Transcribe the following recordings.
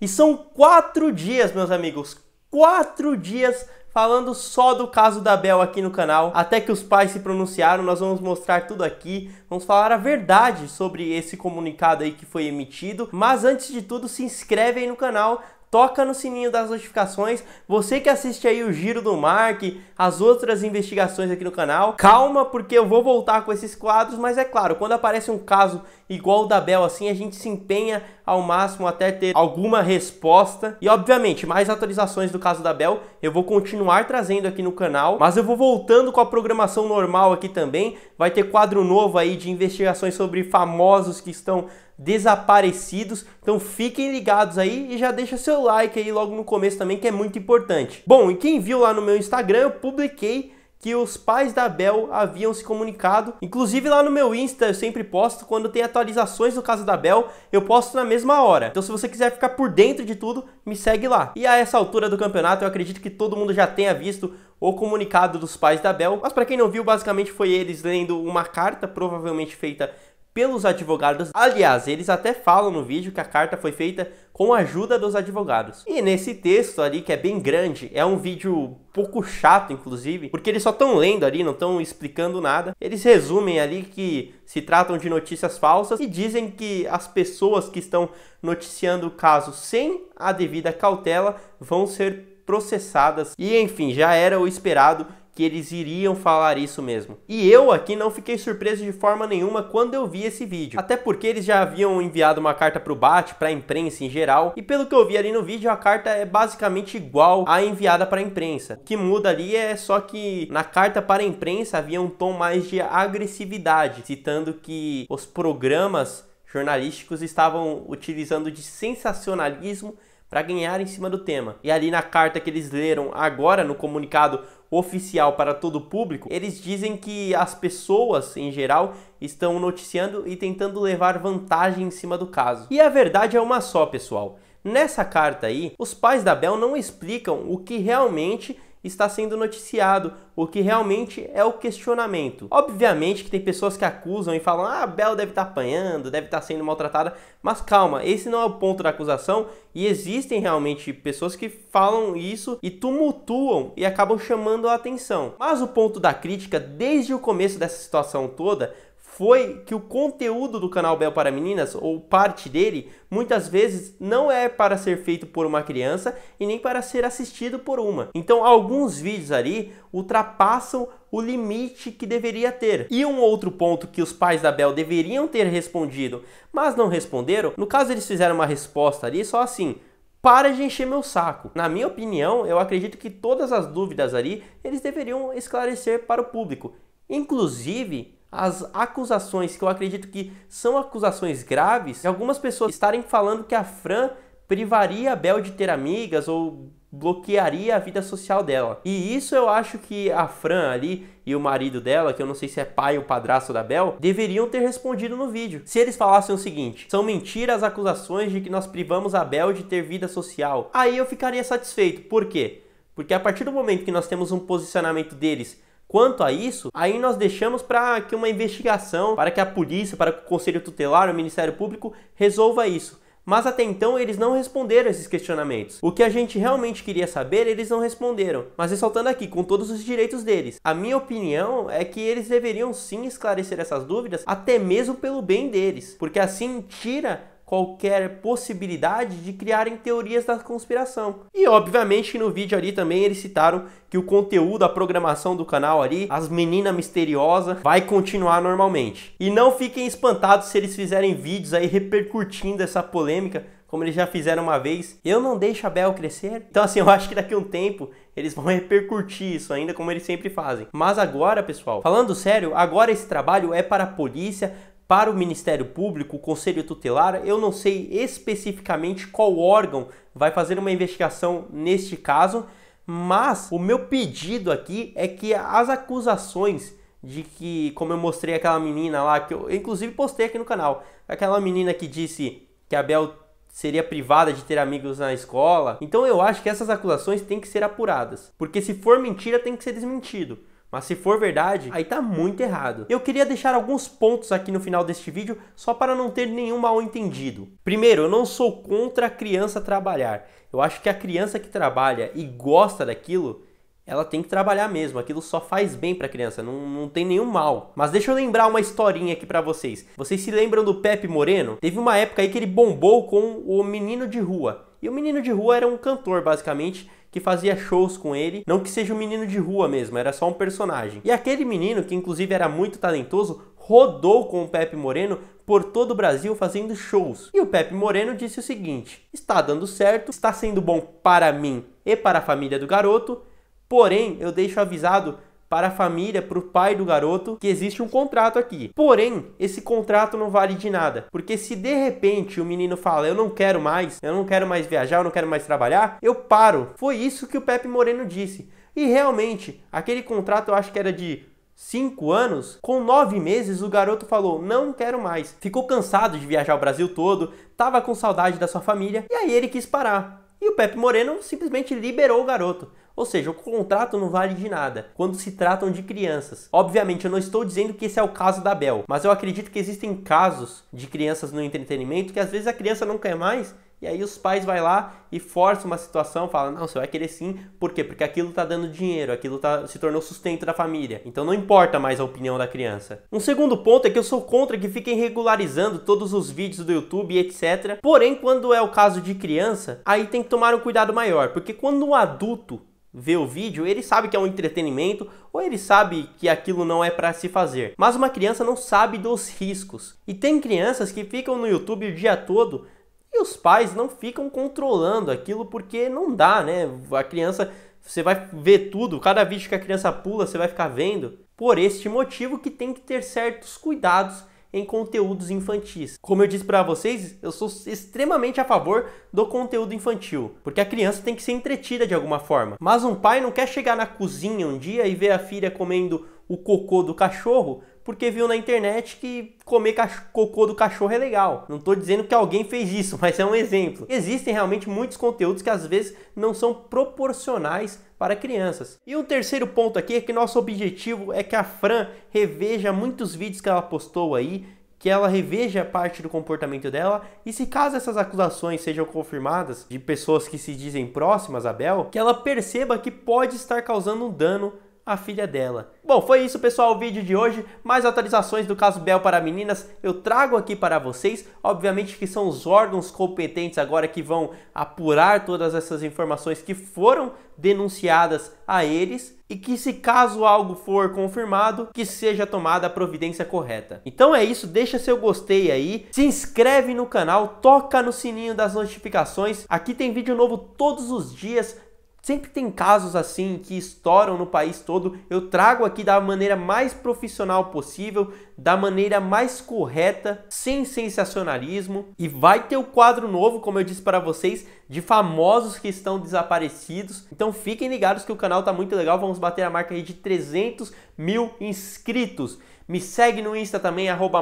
E são quatro dias, meus amigos, quatro dias falando só do caso da Bel aqui no canal, até que os pais se pronunciaram, nós vamos mostrar tudo aqui, vamos falar a verdade sobre esse comunicado aí que foi emitido, mas antes de tudo se inscreve aí no canal, toca no sininho das notificações. Você que assiste aí o Giro do Mark, as outras investigações aqui no canal, calma porque eu vou voltar com esses quadros, mas é claro, quando aparece um caso igual o da Bel assim, a gente se empenha ao máximo até ter alguma resposta. E obviamente, mais atualizações do caso da Bel, eu vou continuar trazendo aqui no canal, mas eu vou voltando com a programação normal aqui também. Vai ter quadro novo aí de investigações sobre famosos que estão desaparecidos. Então fiquem ligados aí e já deixa seu like aí logo no começo também, que é muito importante. Bom, e quem viu lá no meu Instagram, eu publiquei que os pais da Bel haviam se comunicado. Inclusive lá no meu Insta eu sempre posto quando tem atualizações do caso da Bel, eu posto na mesma hora. Então se você quiser ficar por dentro de tudo, me segue lá. E a essa altura do campeonato eu acredito que todo mundo já tenha visto o comunicado dos pais da Bel, mas para quem não viu, basicamente foi eles lendo uma carta provavelmente feita pelos advogados. Aliás, eles até falam no vídeo que a carta foi feita com a ajuda dos advogados. E nesse texto ali, que é bem grande, é um vídeo pouco chato, inclusive, porque eles só estão lendo ali, não estão explicando nada. Eles resumem ali que se tratam de notícias falsas e dizem que as pessoas que estão noticiando o caso sem a devida cautela vão ser processadas. E enfim, já era o esperado que eles iriam falar isso mesmo. E eu aqui não fiquei surpreso de forma nenhuma quando eu vi esse vídeo. Até porque eles já haviam enviado uma carta pro Bat, pra imprensa em geral, e pelo que eu vi ali no vídeo, a carta é basicamente igual à enviada para a imprensa. O que muda ali é só que na carta para a imprensa havia um tom mais de agressividade, citando que os programas jornalísticos estavam utilizando de sensacionalismo para ganhar em cima do tema. E ali na carta que eles leram agora no comunicado oficial para todo o público, eles dizem que as pessoas, em geral, estão noticiando e tentando levar vantagem em cima do caso. E a verdade é uma só, pessoal. Nessa carta aí, os pais da Bel não explicam o que realmente está sendo noticiado, o que realmente é o questionamento. Obviamente que tem pessoas que acusam e falam: ah, a Bel deve estar tá apanhando, deve estar tá sendo maltratada, mas calma, esse não é o ponto da acusação e existem realmente pessoas que falam isso e tumultuam e acabam chamando a atenção. Mas o ponto da crítica desde o começo dessa situação toda foi que o conteúdo do canal Bel para Meninas, ou parte dele, muitas vezes não é para ser feito por uma criança e nem para ser assistido por uma. Então, alguns vídeos ali ultrapassam o limite que deveria ter. E um outro ponto que os pais da Bel deveriam ter respondido, mas não responderam, no caso eles fizeram uma resposta ali só assim: para de encher meu saco. Na minha opinião, eu acredito que todas as dúvidas ali eles deveriam esclarecer para o público. Inclusive, as acusações, que eu acredito que são acusações graves, de algumas pessoas estarem falando que a Fran privaria a Bel de ter amigas ou bloquearia a vida social dela. E isso eu acho que a Fran ali e o marido dela, que eu não sei se é pai ou padrasto da Bel, deveriam ter respondido no vídeo. Se eles falassem o seguinte: são mentiras as acusações de que nós privamos a Bel de ter vida social. Aí eu ficaria satisfeito. Por quê? Porque a partir do momento que nós temos um posicionamento deles Quanto a isso, aí nós deixamos para que uma investigação, para que a polícia, para que o Conselho Tutelar, o Ministério Público resolva isso. Mas até então eles não responderam esses questionamentos. O que a gente realmente queria saber, eles não responderam. Mas ressaltando aqui, com todos os direitos deles. A minha opinião é que eles deveriam sim esclarecer essas dúvidas, até mesmo pelo bem deles, porque assim tira qualquer possibilidade de criarem teorias da conspiração. E obviamente no vídeo ali também eles citaram que o conteúdo, a programação do canal ali, as meninas misteriosas, vai continuar normalmente. E não fiquem espantados se eles fizerem vídeos aí repercutindo essa polêmica, como eles já fizeram uma vez, eu não deixo a Bel crescer. Então, assim, eu acho que daqui a um tempo eles vão repercutir isso ainda, como eles sempre fazem. Mas agora, pessoal, falando sério, agora esse trabalho é para a polícia, para o Ministério Público, o Conselho Tutelar, eu não sei especificamente qual órgão vai fazer uma investigação neste caso, mas o meu pedido aqui é que as acusações de que, como eu mostrei aquela menina lá, que eu inclusive postei aqui no canal, aquela menina que disse que a Bel seria privada de ter amigos na escola. Então eu acho que essas acusações têm que ser apuradas, porque se for mentira tem que ser desmentido. Mas se for verdade, aí tá muito errado. Eu queria deixar alguns pontos aqui no final deste vídeo só para não ter nenhum mal entendido. Primeiro, eu não sou contra a criança trabalhar. Eu acho que a criança que trabalha e gosta daquilo, ela tem que trabalhar mesmo. Aquilo só faz bem para a criança, não, não tem nenhum mal. Mas deixa eu lembrar uma historinha aqui para vocês. Vocês se lembram do Pepe Moreno? Teve uma época aí que ele bombou com o Menino de Rua. E o Menino de Rua era um cantor, basicamente, que fazia shows com ele, não que seja um menino de rua mesmo, era só um personagem. E aquele menino, que inclusive era muito talentoso, rodou com o Pepe Moreno por todo o Brasil fazendo shows. E o Pepe Moreno disse o seguinte: está dando certo, está sendo bom para mim e para a família do garoto, porém eu deixo avisado para a família, para o pai do garoto, que existe um contrato aqui. Porém, esse contrato não vale de nada, porque se de repente o menino fala, eu não quero mais, eu não quero mais viajar, eu não quero mais trabalhar, eu paro. Foi isso que o Pepe Moreno disse. E realmente, aquele contrato eu acho que era de 5 anos, com 9 meses o garoto falou: Não quero mais. Ficou cansado de viajar o Brasil todo, tava com saudade da sua família, e aí ele quis parar. E o Pepe Moreno simplesmente liberou o garoto. Ou seja, o contrato não vale de nada quando se tratam de crianças. Obviamente, eu não estou dizendo que esse é o caso da Bel, mas eu acredito que existem casos de crianças no entretenimento que às vezes a criança não quer mais e aí os pais vai lá e força uma situação, fala: "Não, você vai querer sim". Por quê? Porque aquilo tá dando dinheiro, aquilo tá se tornou sustento da família. Então não importa mais a opinião da criança. Um segundo ponto é que eu sou contra que fiquem regularizando todos os vídeos do YouTube, etc. Porém, quando é o caso de criança, aí tem que tomar um cuidado maior, porque quando um adulto vê o vídeo, ele sabe que é um entretenimento ou ele sabe que aquilo não é para se fazer. Mas uma criança não sabe dos riscos. E tem crianças que ficam no YouTube o dia todo e os pais não ficam controlando aquilo porque não dá, né? A criança, você vai ver tudo, cada vídeo que a criança pula, você vai ficar vendo. Por este motivo que tem que ter certos cuidados em conteúdos infantis. Como eu disse para vocês, eu sou extremamente a favor do conteúdo infantil, porque a criança tem que ser entretida de alguma forma. Mas um pai não quer chegar na cozinha um dia e ver a filha comendo o cocô do cachorro porque viu na internet que comer cocô do cachorro é legal. Não estou dizendo que alguém fez isso, mas é um exemplo. Existem realmente muitos conteúdos que às vezes não são proporcionais para crianças. E um terceiro ponto aqui é que nosso objetivo é que a Fran reveja muitos vídeos que ela postou aí, que ela reveja parte do comportamento dela e se caso essas acusações sejam confirmadas de pessoas que se dizem próximas a Bel, que ela perceba que pode estar causando um dano a filha dela. Bom, foi isso pessoal o vídeo de hoje, mais atualizações do caso Bel para meninas eu trago aqui para vocês, obviamente que são os órgãos competentes agora que vão apurar todas essas informações que foram denunciadas a eles e que se caso algo for confirmado, que seja tomada a providência correta. Então é isso, deixa seu gostei aí, se inscreve no canal, toca no sininho das notificações, aqui tem vídeo novo todos os dias, Sempre tem casos assim que estouram no país todo. Eu trago aqui da maneira mais profissional possível, da maneira mais correta, sem sensacionalismo. E vai ter o quadro novo, como eu disse para vocês, de famosos que estão desaparecidos. Então fiquem ligados que o canal tá muito legal, vamos bater a marca aí de 300 mil inscritos. Me segue no Insta também, arroba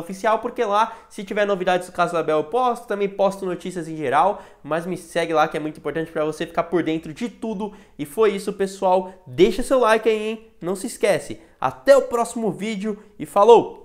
Oficial, porque lá, se tiver novidades do caso da Bel, eu posto, também posto notícias em geral, mas me segue lá que é muito importante para você ficar por dentro de tudo. E foi isso, pessoal. Deixa seu like aí, hein? Não se esquece. Até o próximo vídeo e falou!